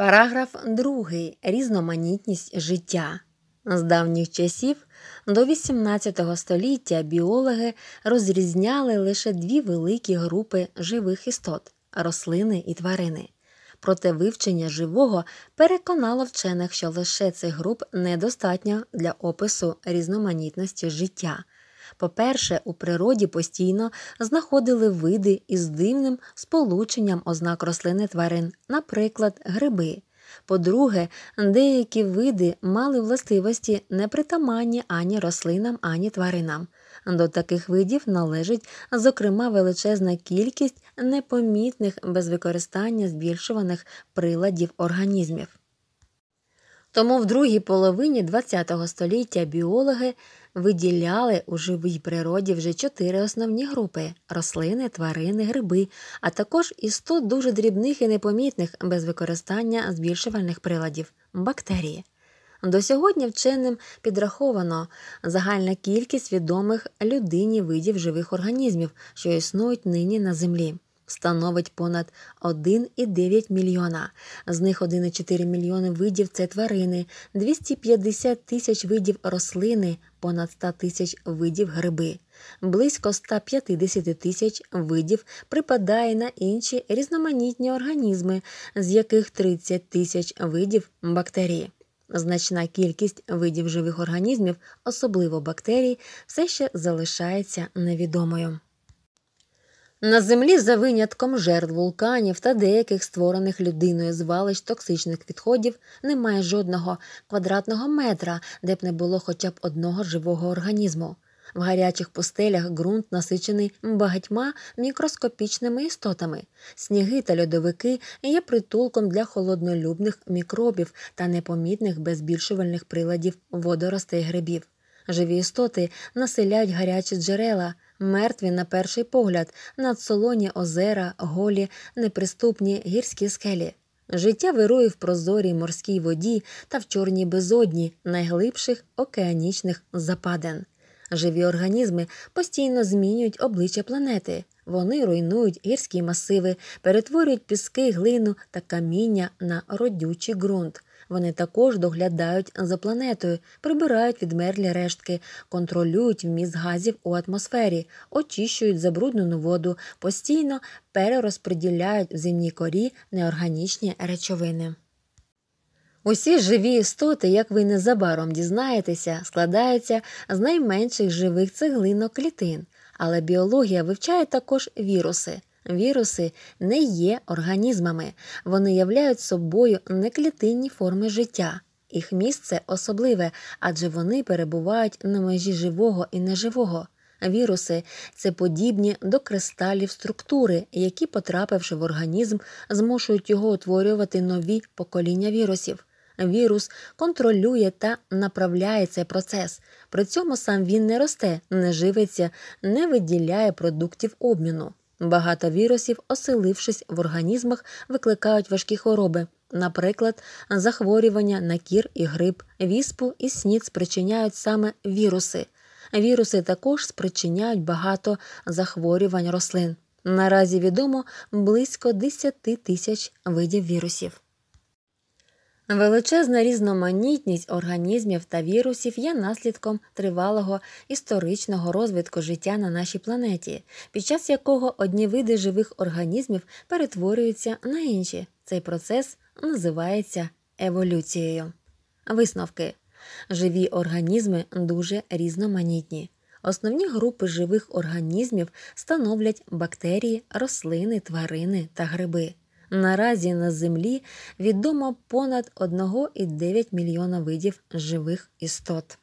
Параграф 2. Різноманітність життя. З давніх часів до XVIII століття біологи розрізняли лише дві великі групи живих істот рослини і тварини. Проте вивчення живого переконало вчених, що лише цих груп недостатньо для опису різноманітності життя. По-перше, у природі постійно знаходили види із дивним сполученням ознак рослини тварин, наприклад, гриби. По-друге, деякі види мали властивості непритаманні ані рослинам, ані тваринам. До таких видів належить, зокрема, величезна кількість непомітних без використання збільшуваних приладів організмів. Тому в другій половині ХХ століття біологи виділяли у живій природі вже чотири основні групи рослини, тварини, гриби, а також істот дуже дрібних і непомітних без використання збільшувальних приладів бактерії. До сьогодні вченим підраховано загальна кількість відомих людині видів живих організмів, що існують нині на Землі становить понад 1,9 мільйона. З них 1,4 мільйони видів це тварини, 250 тисяч видів рослини, понад 100 тисяч видів гриби. Близько 150 тисяч видів припадає на інші різноманітні організми, з яких 30 тисяч видів бактерії. Значна кількість видів живих організмів, особливо бактерій, все ще залишається невідомою. На землі, за винятком жертв вулканів та деяких створених людиною звалищ токсичних відходів, немає жодного квадратного метра, де б не було хоча б одного живого організму. В гарячих пустелях ґрунт насичений багатьма мікроскопічними істотами. Сніги та льодовики є притулком для холоднолюбних мікробів та непомітних безбільшувальних приладів водоростей грибів. Живі істоти населяють гарячі джерела мертві на перший погляд, надсолоні озера, голі, неприступні гірські скелі. Життя вирує в прозорій морській воді та в чорній безодні найглибших океанічних западин. Живі організми постійно змінюють обличчя планети. Вони руйнують гірські масиви, перетворюють піски, глину та каміння на родючий ґрунт. Вони також доглядають за планетою, прибирають відмерлі рештки, контролюють вміст газів у атмосфері, очищують забруднену воду, постійно перерозподіляють в земній корі неорганічні речовини. Усі живі істоти, як ви незабаром дізнаєтеся, складаються з найменших живих цеглинок клітин, але біологія вивчає також віруси. Віруси не є організмами, вони являють собою неклітинні форми життя. Їх місце особливе, адже вони перебувають на межі живого і неживого. Віруси це подібні до кристалів структури, які, потрапивши в організм, змушують його утворювати нові покоління вірусів. Вірус контролює та направляє цей процес. При цьому сам він не росте, не живиться, не виділяє продуктів обміну. Багато вірусів, оселившись в організмах, викликають важкі хвороби. Наприклад, захворювання на кір і грип, віспу і снід спричиняють саме віруси. Віруси також спричиняють багато захворювань рослин. Наразі відомо близько 10 тисяч видів вірусів. Величезна різноманітність організмів та вірусів є наслідком тривалого історичного розвитку життя на нашій планеті, під час якого одні види живих організмів перетворюються на інші. Цей процес називається еволюцією. Висновки живі організми дуже різноманітні. Основні групи живих організмів становлять бактерії, рослини, тварини та гриби. Наразі на землі відомо понад 1,9 мільйона видів живих істот.